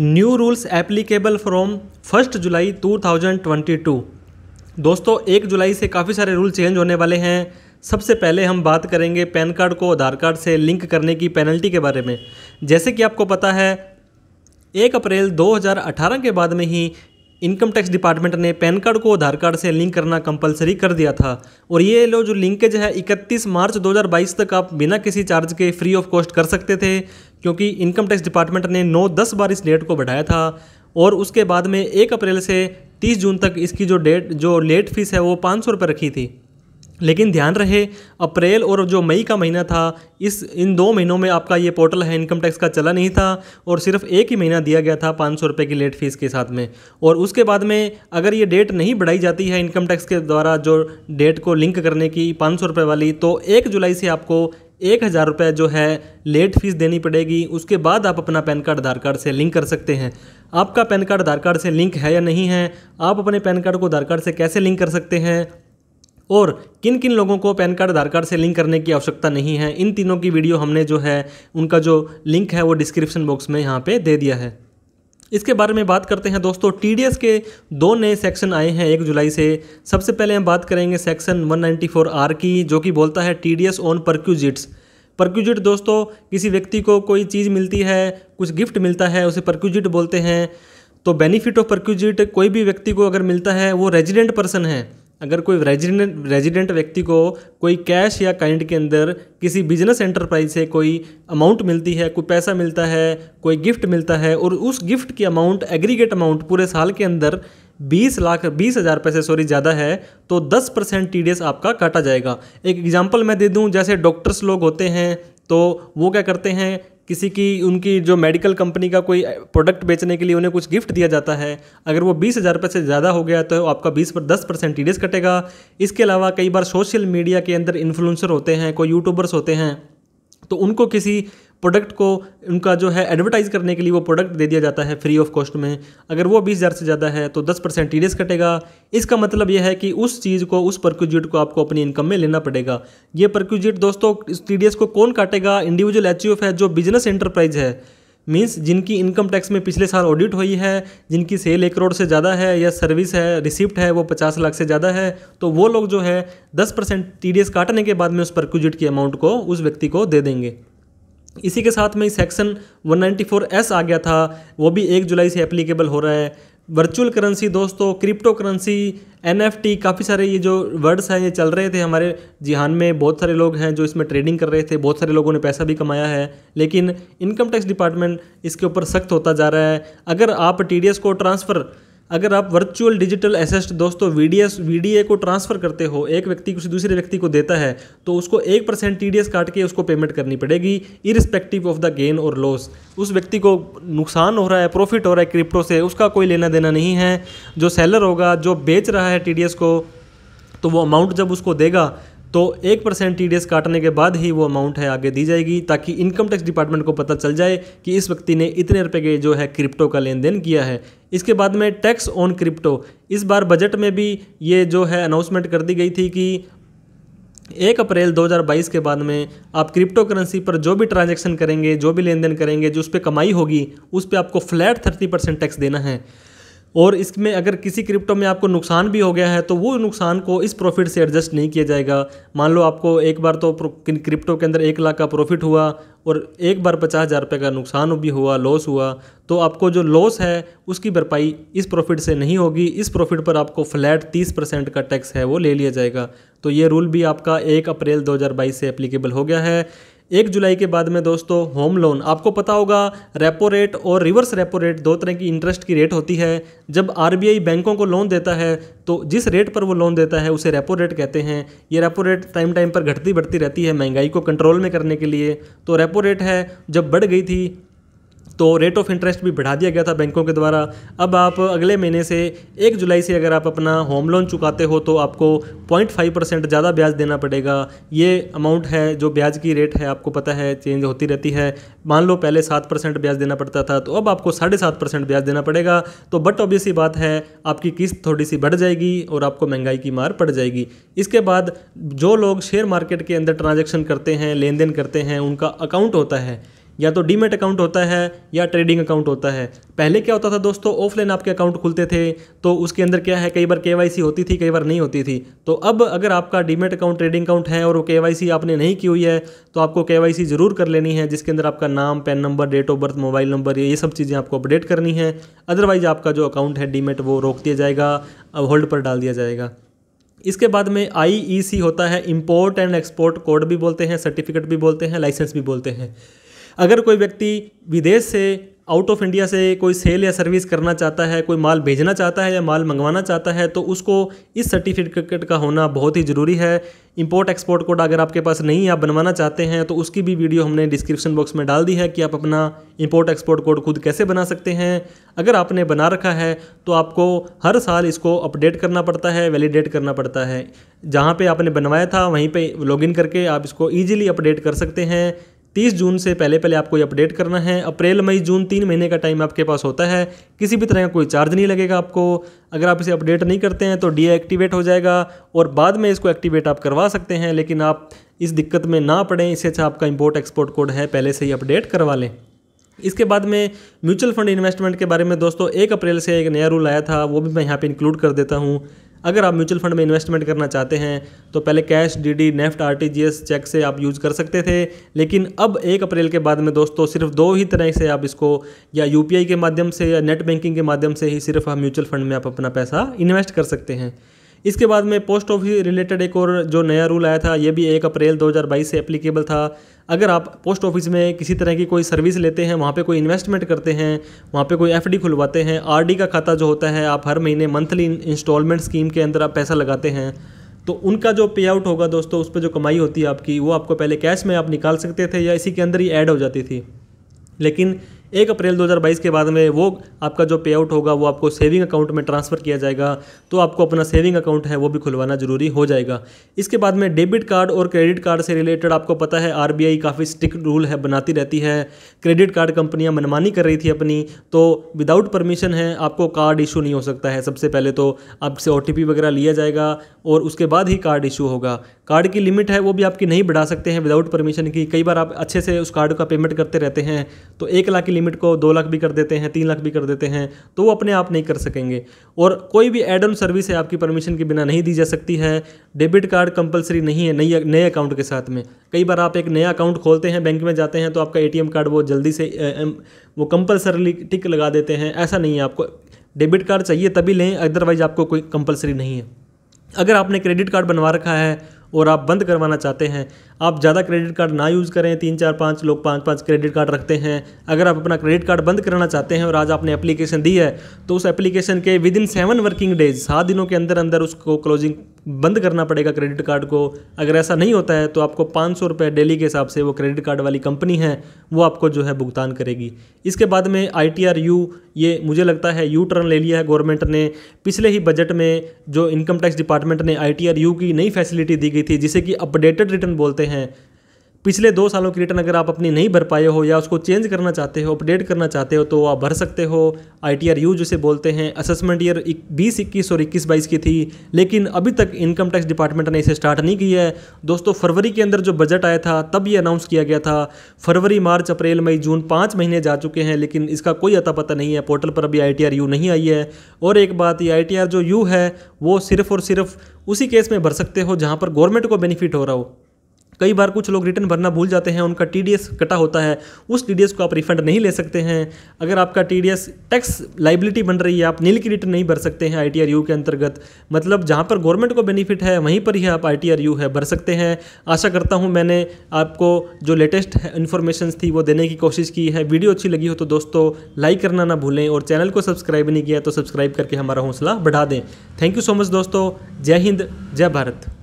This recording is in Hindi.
new rules applicable from first July 2022 दोस्तों एक जुलाई से काफ़ी सारे रूल चेंज होने वाले हैं सबसे पहले हम बात करेंगे पैन कार्ड को आधार कार्ड से लिंक करने की पेनल्टी के बारे में जैसे कि आपको पता है एक अप्रैल 2018 के बाद में ही इनकम टैक्स डिपार्टमेंट ने पैन कार्ड को आधार कार्ड से लिंक करना कंपलसरी कर दिया था और ये लो जो लिंकेज है 31 मार्च 2022 तक आप बिना किसी चार्ज के फ्री ऑफ कॉस्ट कर सकते थे क्योंकि इनकम टैक्स डिपार्टमेंट ने 9-10 बार इस डेट को बढ़ाया था और उसके बाद में एक अप्रैल से 30 जून तक इसकी जो डेट जो लेट फीस है वो पाँच सौ रखी थी लेकिन ध्यान रहे अप्रैल और जो मई का महीना था इस इन दो महीनों में आपका ये पोर्टल है इनकम टैक्स का चला नहीं था और सिर्फ एक ही महीना दिया गया था पाँच सौ रुपये की लेट फीस के साथ में और उसके बाद में अगर ये डेट नहीं बढ़ाई जाती है इनकम टैक्स के द्वारा जो डेट को लिंक करने की पाँच सौ रुपये वाली तो एक जुलाई से आपको एक हज़ार रुपये जो है लेट फीस देनी पड़ेगी उसके बाद आप अपना पैन कार्ड आधार कार्ड से लिंक कर सकते हैं आपका पैन कार्ड आधार कार्ड से लिंक है या नहीं है आप अपने पैन कार्ड को आधार कार्ड से कैसे लिंक कर सकते हैं और किन किन लोगों को पैन कार्ड आधार कार्ड से लिंक करने की आवश्यकता नहीं है इन तीनों की वीडियो हमने जो है उनका जो लिंक है वो डिस्क्रिप्शन बॉक्स में यहाँ पे दे दिया है इसके बारे में बात करते हैं दोस्तों टी के दो नए सेक्शन आए हैं एक जुलाई से सबसे पहले हम बात करेंगे सेक्शन वन आर की जो कि बोलता है टी ऑन परक्यूजिट्स परक्यूजिट दोस्तों किसी व्यक्ति को कोई चीज़ मिलती है कुछ गिफ्ट मिलता है उसे परक्यूजिट बोलते हैं तो बेनिफिट ऑफ परक्यूजिट कोई भी व्यक्ति को अगर मिलता है वो रेजिडेंट पर्सन है अगर कोई रेजिडेंट रेजिडेंट व्यक्ति को कोई कैश या काइंड के अंदर किसी बिजनेस एंटरप्राइज से कोई अमाउंट मिलती है कोई पैसा मिलता है कोई गिफ्ट मिलता है और उस गिफ्ट की अमाउंट एग्रीगेट अमाउंट पूरे साल के अंदर बीस लाख बीस हज़ार पैसे सॉरी ज़्यादा है तो दस परसेंट टी आपका काटा जाएगा एक एग्जाम्पल मैं दे दूँ जैसे डॉक्टर्स लोग होते हैं तो वो क्या करते हैं किसी की उनकी जो मेडिकल कंपनी का कोई प्रोडक्ट बेचने के लिए उन्हें कुछ गिफ्ट दिया जाता है अगर वो बीस हज़ार रुपये से ज़्यादा हो गया तो आपका बीस पर दस परसेंट टी कटेगा इसके अलावा कई बार सोशल मीडिया के अंदर इन्फ्लुंसर होते हैं कोई यूट्यूबर्स होते हैं तो उनको किसी प्रोडक्ट को उनका जो है एडवर्टाइज़ करने के लिए वो प्रोडक्ट दे दिया जाता है फ्री ऑफ कॉस्ट में अगर वो बीस हज़ार से ज़्यादा है तो दस परसेंट टी कटेगा इसका मतलब यह है कि उस चीज़ को उस परक्यूजिट को आपको अपनी इनकम में लेना पड़ेगा ये परक्यूजिट दोस्तों टी को कौन काटेगा इंडिविजुअल एच है जो बिजनेस एंटरप्राइज है मीन्स जिनकी इनकम टैक्स में पिछले साल ऑडिट हुई है जिनकी सेल एक करोड़ से ज़्यादा है या सर्विस है रिसिप्ट है वो पचास लाख से ज़्यादा है तो वो लोग जो है दस परसेंट टी काटने के बाद में उस परक्यूजिट की अमाउंट को उस व्यक्ति को दे देंगे इसी के साथ में ही सेक्शन 194S आ गया था वो भी एक जुलाई से एप्लीकेबल हो रहा है वर्चुअल करेंसी दोस्तों क्रिप्टो करेंसी एन काफ़ी सारे ये जो वर्ड्स हैं ये चल रहे थे हमारे जिहान में बहुत सारे लोग हैं जो इसमें ट्रेडिंग कर रहे थे बहुत सारे लोगों ने पैसा भी कमाया है लेकिन इनकम टैक्स डिपार्टमेंट इसके ऊपर सख्त होता जा रहा है अगर आप टी को ट्रांसफ़र अगर आप वर्चुअल डिजिटल एसेस्ट दोस्तों वीडीएस वीडीए को ट्रांसफ़र करते हो एक व्यक्ति किसी दूसरे व्यक्ति को देता है तो उसको एक परसेंट टी काट के उसको पेमेंट करनी पड़ेगी इरिस्पेक्टिव ऑफ द गेन और लॉस उस व्यक्ति को नुकसान हो रहा है प्रॉफिट हो रहा है क्रिप्टो से उसका कोई लेना देना नहीं है जो सेलर होगा जो बेच रहा है टी को तो वो अमाउंट जब उसको देगा तो एक परसेंट टी काटने के बाद ही वो अमाउंट है आगे दी जाएगी ताकि इनकम टैक्स डिपार्टमेंट को पता चल जाए कि इस व्यक्ति ने इतने रुपए के जो है क्रिप्टो का लेन देन किया है इसके बाद में टैक्स ऑन क्रिप्टो इस बार बजट में भी ये जो है अनाउंसमेंट कर दी गई थी कि एक अप्रैल 2022 के बाद में आप क्रिप्टो करेंसी पर जो भी ट्रांजेक्शन करेंगे जो भी लेन देन करेंगे जो उस पर कमाई होगी उस पर आपको फ्लैट थर्टी परसेंट टैक्स देना है और इसमें अगर किसी क्रिप्टो में आपको नुकसान भी हो गया है तो वो नुकसान को इस प्रॉफिट से एडजस्ट नहीं किया जाएगा मान लो आपको एक बार तो क्रिप्टो के अंदर एक लाख का प्रॉफिट हुआ और एक बार पचास हज़ार रुपये का नुकसान भी हुआ लॉस हुआ तो आपको जो लॉस है उसकी भरपाई इस प्रॉफिट से नहीं होगी इस प्रॉफिट पर आपको फ्लैट तीस परसेंट का टैक्स है वो ले लिया जाएगा तो ये रूल भी आपका एक अप्रैल दो से अप्लीकेबल हो गया है एक जुलाई के बाद में दोस्तों होम लोन आपको पता होगा रेपो रेट और रिवर्स रेपो रेट दो तरह की इंटरेस्ट की रेट होती है जब आरबीआई बैंकों को लोन देता है तो जिस रेट पर वो लोन देता है उसे रेपो रेट कहते हैं ये रेपो रेट टाइम टाइम पर घटती बढ़ती रहती है महंगाई को कंट्रोल में करने के लिए तो रेपो रेट है जब बढ़ गई थी तो रेट ऑफ इंटरेस्ट भी बढ़ा दिया गया था बैंकों के द्वारा अब आप अगले महीने से एक जुलाई से अगर आप अपना होम लोन चुकाते हो तो आपको पॉइंट फाइव परसेंट ज़्यादा ब्याज देना पड़ेगा ये अमाउंट है जो ब्याज की रेट है आपको पता है चेंज होती रहती है मान लो पहले सात परसेंट ब्याज देना पड़ता था तो अब आपको साढ़े सात परसेंट ब्याज देना पड़ेगा तो बट ऑब्वियस ही बात है आपकी किस्त थोड़ी सी बढ़ जाएगी और आपको महंगाई की मार पड़ जाएगी इसके बाद जो लोग शेयर मार्केट के अंदर ट्रांजेक्शन करते हैं लेन देन करते हैं उनका अकाउंट होता है या तो डीमेट अकाउंट होता है या ट्रेडिंग अकाउंट होता है पहले क्या होता था दोस्तों ऑफलाइन आपके अकाउंट खुलते थे तो उसके अंदर क्या है कई बार के होती थी कई बार नहीं होती थी तो अब अगर आपका डीमेट अकाउंट ट्रेडिंग अकाउंट है और वो के आपने नहीं की हुई है तो आपको के ज़रूर कर लेनी है जिसके अंदर आपका नाम PAN number date of birth mobile number ये सब चीज़ें आपको अपडेट करनी है अदरवाइज़ आपका जो अकाउंट है डीमेट वो रोक दिया जाएगा अब होल्ड पर डाल दिया जाएगा इसके बाद में आई होता है इम्पोर्ट एंड एक्सपोर्ट कोड भी बोलते हैं सर्टिफिकेट भी बोलते हैं लाइसेंस भी बोलते हैं अगर कोई व्यक्ति विदेश से आउट ऑफ इंडिया से कोई सेल या सर्विस करना चाहता है कोई माल भेजना चाहता है या माल मंगवाना चाहता है तो उसको इस सर्टिफिकेट का होना बहुत ही ज़रूरी है इंपोर्ट एक्सपोर्ट कोड अगर आपके पास नहीं आप बनवाना चाहते हैं तो उसकी भी वीडियो हमने डिस्क्रिप्शन बॉक्स में डाल दी है कि आप अपना इंपोर्ट एक्सपोर्ट कोड खुद कैसे बना सकते हैं अगर आपने बना रखा है तो आपको हर साल इसको अपडेट करना पड़ता है वैलिडेट करना पड़ता है जहाँ पर आपने बनवाया था वहीं पर लॉगिन करके आप इसको ईजिली अपडेट कर सकते हैं तीस जून से पहले पहले आपको ये अपडेट करना है अप्रैल मई जून तीन महीने का टाइम आपके पास होता है किसी भी तरह का कोई चार्ज नहीं लगेगा आपको अगर आप इसे अपडेट नहीं करते हैं तो डीएक्टिवेट हो जाएगा और बाद में इसको एक्टिवेट आप करवा सकते हैं लेकिन आप इस दिक्कत में ना पड़ें इससे अच्छा आपका इम्पोर्ट एक्सपोर्ट कोड है पहले से ही अपडेट करवा लें इसके बाद में म्यूचुअल फंड इन्वेस्टमेंट के बारे में दोस्तों एक अप्रैल से एक नया रूल आया था वो भी मैं यहाँ पर इंक्लूड कर देता हूँ अगर आप म्यूचुअल फंड में इन्वेस्टमेंट करना चाहते हैं तो पहले cash DD NEFT RTGS cheque से आप यूज़ कर सकते थे लेकिन अब एक अप्रैल के बाद में दोस्तों सिर्फ दो ही तरह से आप इसको या यूपीआई के माध्यम से या नेट बैंकिंग के माध्यम से ही सिर्फ आप म्यूचुअल फंड में आप अपना पैसा इन्वेस्ट कर सकते हैं इसके बाद में पोस्ट ऑफिस रिलेटेड एक और जो नया रूल आया था ये भी एक अप्रैल 2022 से एप्लीकेबल था अगर आप पोस्ट ऑफिस में किसी तरह की कोई सर्विस लेते हैं वहाँ पे कोई इन्वेस्टमेंट करते हैं वहाँ पे कोई एफडी खुलवाते हैं आरडी का खाता जो होता है आप हर महीने मंथली इंस्टॉलमेंट स्कीम के अंदर आप पैसा लगाते हैं तो उनका जो पे आउट होगा दोस्तों उस पर जो कमाई होती है आपकी वो आपको पहले कैश में आप निकाल सकते थे या इसी के अंदर ही ऐड हो जाती थी लेकिन एक अप्रैल 2022 के बाद में वो आपका जो पे आउट होगा वो आपको सेविंग अकाउंट में ट्रांसफ़र किया जाएगा तो आपको अपना सेविंग अकाउंट है वो भी खुलवाना ज़रूरी हो जाएगा इसके बाद में डेबिट कार्ड और क्रेडिट कार्ड से रिलेटेड आपको पता है आर काफ़ी स्ट्रिक्ट रूल है बनाती रहती है क्रेडिट कार्ड कंपनियाँ मनमानी कर रही थी अपनी तो विदाउट परमिशन है आपको कार्ड इशू नहीं हो सकता है सबसे पहले तो आपसे ओ वगैरह लिया जाएगा और उसके बाद ही कार्ड इशू होगा कार्ड की लिमिट है वो भी आपकी नहीं बढ़ा सकते हैं विदाउट परमिशन की कई बार आप अच्छे से उस कार्ड का पेमेंट करते रहते हैं तो एक लाख लिमिट को दो लाख भी कर देते हैं तीन लाख भी कर देते हैं तो वो अपने आप नहीं कर सकेंगे और कोई भी एड ऑन सर्विस है आपकी परमिशन के बिना नहीं दी जा सकती है डेबिट कार्ड कंपलसरी नहीं है नई नए अकाउंट के साथ में कई बार आप एक नया अकाउंट खोलते हैं बैंक में जाते हैं तो आपका ए कार्ड वो जल्दी से वो कंपलसरली टिक लगा देते हैं ऐसा नहीं है आपको डेबिट कार्ड चाहिए तभी लें अदरवाइज आपको कोई कंपलसरी नहीं है अगर आपने क्रेडिट कार्ड बनवा रखा है और आप बंद करवाना चाहते हैं आप ज़्यादा क्रेडिट कार्ड ना यूज़ करें तीन चार पाँच लोग पाँच पाँच क्रेडिट कार्ड रखते हैं अगर आप अपना क्रेडिट कार्ड बंद कराना चाहते हैं और आज आपने एप्लीकेशन दी है तो उस एप्लीकेशन के within seven working days सात दिनों के अंदर अंदर उसको क्लोजिंग बंद करना पड़ेगा क्रेडिट कार्ड को अगर ऐसा नहीं होता है तो आपको पाँच सौ रुपये डेली के हिसाब से वो क्रेडिट कार्ड वाली कंपनी है वो आपको जो है भुगतान करेगी इसके बाद में आई टी आर यू ये मुझे लगता है यू टर्न ले लिया है गवर्नमेंट ने पिछले ही बजट में जो इनकम टैक्स डिपार्टमेंट ने आई टी आर यू की नई फैसिलिटी दी गई थी जिसे कि अपडेटेड रिटर्न बोलते हैं हैं पिछले दो सालों की रिटर्न अगर आप अपनी नहीं भर पाए हो या उसको चेंज करना चाहते हो अपडेट करना चाहते हो तो आप भर सकते हो आई टी आर यू जिसे बोलते हैं असेसमेंट ईयर बीस इक्कीस और इक्कीस बाईस की थी लेकिन अभी तक इनकम टैक्स डिपार्टमेंट ने इसे स्टार्ट नहीं किया है दोस्तों फरवरी के अंदर जो बजट आया था तब ये अनाउंस किया गया था फरवरी मार्च अप्रैल मई जून पाँच महीने जा चुके हैं लेकिन इसका कोई अता पता नहीं है पोर्टल पर अभी आई टी आर यू नहीं आई है और एक बात ये आई टी आर जो यू है वो सिर्फ और सिर्फ उसी केस में भर सकते हो जहाँ पर गवर्नमेंट को बेनिफिट हो रहा हो कई बार कुछ लोग रिटर्न भरना भूल जाते हैं उनका टी कटा होता है उस टी को आप रिफंड नहीं ले सकते हैं अगर आपका टी टैक्स लाइबिलिटी बन रही है आप नील की रिटर्न नहीं भर सकते हैं आई के अंतर्गत मतलब जहाँ पर गवर्नमेंट को बेनिफिट है वहीं पर ही आप आई है भर सकते हैं आशा करता हूँ मैंने आपको जो लेटेस्ट इन्फॉर्मेशन थी वो देने की कोशिश की है वीडियो अच्छी लगी हो तो दोस्तों लाइक करना ना भूलें और चैनल को सब्सक्राइब नहीं किया तो सब्सक्राइब करके हमारा हौसला बढ़ा दें थैंक यू सो मच दोस्तों जय हिंद जय भारत